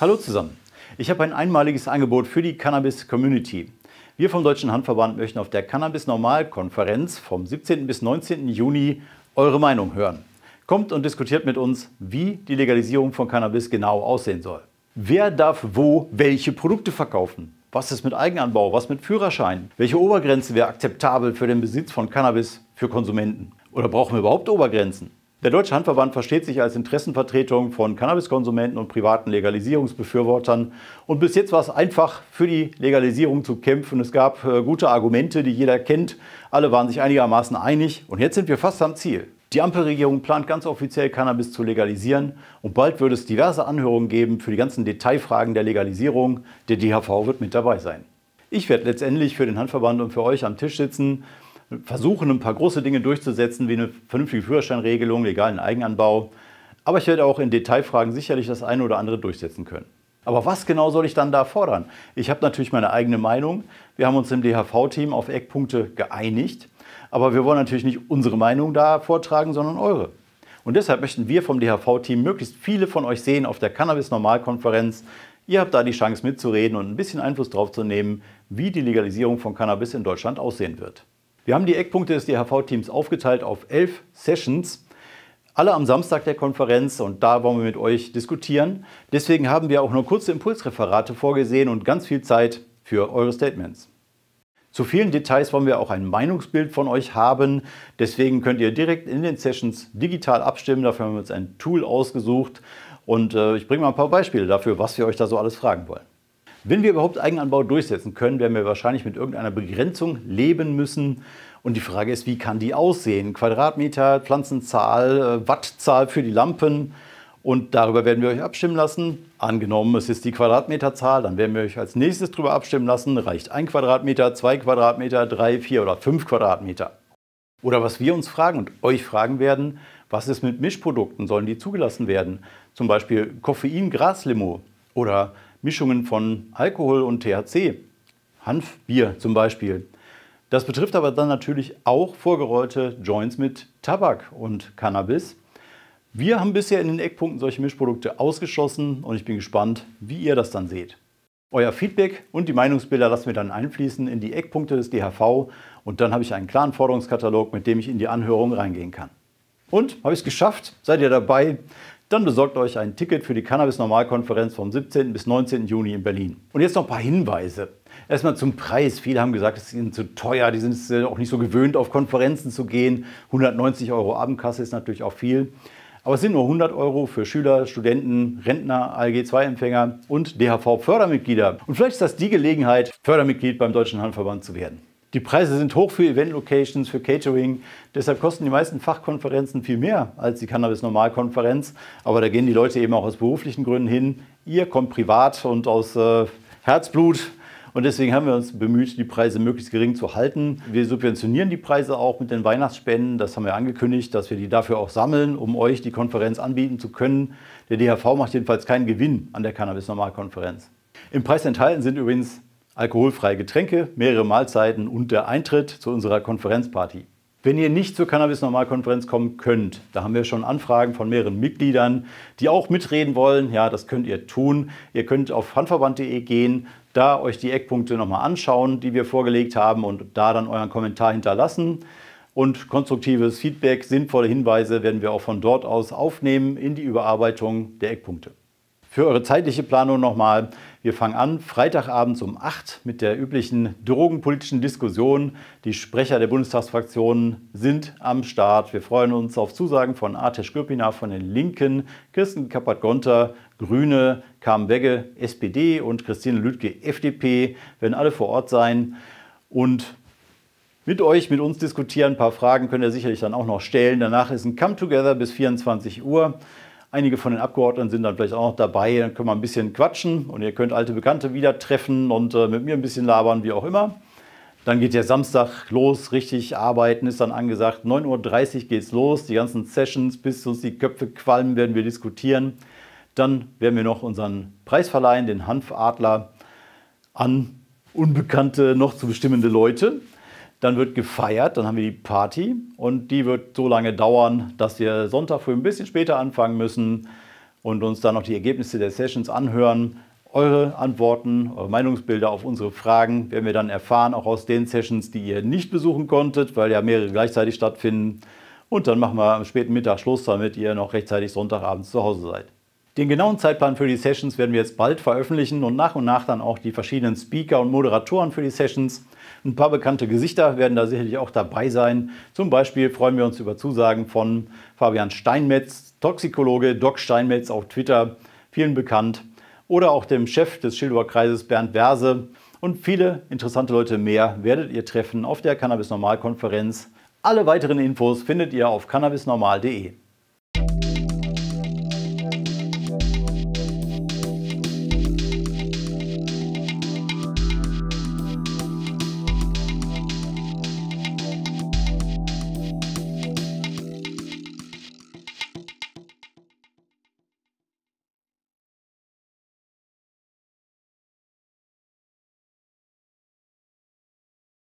Hallo zusammen. Ich habe ein einmaliges Angebot für die Cannabis Community. Wir vom Deutschen Handverband möchten auf der Cannabis Normal Konferenz vom 17. bis 19. Juni eure Meinung hören. Kommt und diskutiert mit uns, wie die Legalisierung von Cannabis genau aussehen soll. Wer darf wo welche Produkte verkaufen? Was ist mit Eigenanbau? Was mit Führerschein? Welche Obergrenze wäre akzeptabel für den Besitz von Cannabis für Konsumenten? Oder brauchen wir überhaupt Obergrenzen? Der Deutsche Handverband versteht sich als Interessenvertretung von Cannabiskonsumenten und privaten Legalisierungsbefürwortern. Und bis jetzt war es einfach, für die Legalisierung zu kämpfen. Es gab äh, gute Argumente, die jeder kennt. Alle waren sich einigermaßen einig. Und jetzt sind wir fast am Ziel. Die Ampelregierung plant ganz offiziell, Cannabis zu legalisieren. Und bald wird es diverse Anhörungen geben für die ganzen Detailfragen der Legalisierung. Der DHV wird mit dabei sein. Ich werde letztendlich für den Handverband und für euch am Tisch sitzen versuchen, ein paar große Dinge durchzusetzen, wie eine vernünftige Führerscheinregelung, legalen Eigenanbau. Aber ich werde auch in Detailfragen sicherlich das eine oder andere durchsetzen können. Aber was genau soll ich dann da fordern? Ich habe natürlich meine eigene Meinung. Wir haben uns im DHV-Team auf Eckpunkte geeinigt. Aber wir wollen natürlich nicht unsere Meinung da vortragen, sondern eure. Und deshalb möchten wir vom DHV-Team möglichst viele von euch sehen auf der Cannabis-Normalkonferenz. Ihr habt da die Chance mitzureden und ein bisschen Einfluss drauf zu nehmen, wie die Legalisierung von Cannabis in Deutschland aussehen wird. Wir haben die Eckpunkte des DHV-Teams aufgeteilt auf elf Sessions alle am Samstag der Konferenz und da wollen wir mit euch diskutieren. Deswegen haben wir auch nur kurze Impulsreferate vorgesehen und ganz viel Zeit für eure Statements. Zu vielen Details wollen wir auch ein Meinungsbild von euch haben. Deswegen könnt ihr direkt in den Sessions digital abstimmen. Dafür haben wir uns ein Tool ausgesucht. Und äh, ich bringe mal ein paar Beispiele dafür, was wir euch da so alles fragen wollen. Wenn wir überhaupt Eigenanbau durchsetzen können, werden wir wahrscheinlich mit irgendeiner Begrenzung leben müssen. Und die Frage ist, wie kann die aussehen? Quadratmeter, Pflanzenzahl, äh, Wattzahl für die Lampen. Und darüber werden wir euch abstimmen lassen. Angenommen, es ist die Quadratmeterzahl, dann werden wir euch als nächstes darüber abstimmen lassen. Reicht ein Quadratmeter, zwei Quadratmeter, drei, vier oder fünf Quadratmeter? Oder was wir uns fragen und euch fragen werden, was ist mit Mischprodukten? Sollen die zugelassen werden? Zum Beispiel Koffein, Graslimo oder Mischungen von Alkohol und THC, Hanfbier zum Beispiel. Das betrifft aber dann natürlich auch vorgerollte Joints mit Tabak und Cannabis. Wir haben bisher in den Eckpunkten solche Mischprodukte ausgeschlossen und ich bin gespannt, wie ihr das dann seht. Euer Feedback und die Meinungsbilder lassen wir dann einfließen in die Eckpunkte des DHV und dann habe ich einen klaren Forderungskatalog, mit dem ich in die Anhörung reingehen kann. Und habe ich es geschafft? Seid ihr dabei? dann besorgt euch ein Ticket für die Cannabis-Normalkonferenz vom 17. bis 19. Juni in Berlin. Und jetzt noch ein paar Hinweise. Erstmal zum Preis. Viele haben gesagt, es ist ihnen zu teuer. Die sind es äh, auch nicht so gewöhnt, auf Konferenzen zu gehen. 190 Euro Abendkasse ist natürlich auch viel. Aber es sind nur 100 Euro für Schüler, Studenten, Rentner, ALG-2-Empfänger und DHV-Fördermitglieder. Und vielleicht ist das die Gelegenheit, Fördermitglied beim Deutschen Handverband zu werden. Die Preise sind hoch für Event-Locations, für Catering. Deshalb kosten die meisten Fachkonferenzen viel mehr als die Cannabis-Normalkonferenz. Aber da gehen die Leute eben auch aus beruflichen Gründen hin. Ihr kommt privat und aus äh, Herzblut. Und deswegen haben wir uns bemüht, die Preise möglichst gering zu halten. Wir subventionieren die Preise auch mit den Weihnachtsspenden. Das haben wir angekündigt, dass wir die dafür auch sammeln, um euch die Konferenz anbieten zu können. Der DHV macht jedenfalls keinen Gewinn an der Cannabis-Normalkonferenz. Im Preis enthalten sind übrigens alkoholfreie Getränke, mehrere Mahlzeiten und der Eintritt zu unserer Konferenzparty. Wenn ihr nicht zur Cannabis Normalkonferenz kommen könnt, da haben wir schon Anfragen von mehreren Mitgliedern, die auch mitreden wollen. Ja, das könnt ihr tun. Ihr könnt auf handverband.de gehen, da euch die Eckpunkte nochmal anschauen, die wir vorgelegt haben und da dann euren Kommentar hinterlassen. Und konstruktives Feedback, sinnvolle Hinweise werden wir auch von dort aus aufnehmen in die Überarbeitung der Eckpunkte. Für eure zeitliche Planung nochmal. Wir fangen an Freitagabends um 8 mit der üblichen drogenpolitischen Diskussion. Die Sprecher der Bundestagsfraktionen sind am Start. Wir freuen uns auf Zusagen von Artesh Gürpina von den Linken, Kirsten Kappert-Gonter, Grüne, Carmen Wegge, SPD und Christine Lüdke, FDP. Werden alle vor Ort sein und mit euch, mit uns diskutieren. Ein paar Fragen könnt ihr sicherlich dann auch noch stellen. Danach ist ein Come Together bis 24 Uhr. Einige von den Abgeordneten sind dann vielleicht auch noch dabei. Dann können wir ein bisschen quatschen und ihr könnt alte Bekannte wieder treffen und äh, mit mir ein bisschen labern, wie auch immer. Dann geht der Samstag los, richtig arbeiten ist dann angesagt. 9.30 Uhr geht es los, die ganzen Sessions, bis uns die Köpfe qualmen, werden wir diskutieren. Dann werden wir noch unseren Preis verleihen, den Hanfadler, an unbekannte, noch zu bestimmende Leute. Dann wird gefeiert, dann haben wir die Party und die wird so lange dauern, dass wir Sonntag früh ein bisschen später anfangen müssen und uns dann noch die Ergebnisse der Sessions anhören. Eure Antworten, eure Meinungsbilder auf unsere Fragen werden wir dann erfahren, auch aus den Sessions, die ihr nicht besuchen konntet, weil ja mehrere gleichzeitig stattfinden. Und dann machen wir am späten Mittag Schluss, damit ihr noch rechtzeitig Sonntagabend zu Hause seid. Den genauen Zeitplan für die Sessions werden wir jetzt bald veröffentlichen und nach und nach dann auch die verschiedenen Speaker und Moderatoren für die Sessions. Ein paar bekannte Gesichter werden da sicherlich auch dabei sein. Zum Beispiel freuen wir uns über Zusagen von Fabian Steinmetz, Toxikologe Doc Steinmetz auf Twitter, vielen bekannt, oder auch dem Chef des Schildower Kreises Bernd Werse. Und viele interessante Leute mehr werdet ihr treffen auf der Cannabis Normal Konferenz. Alle weiteren Infos findet ihr auf cannabisnormal.de.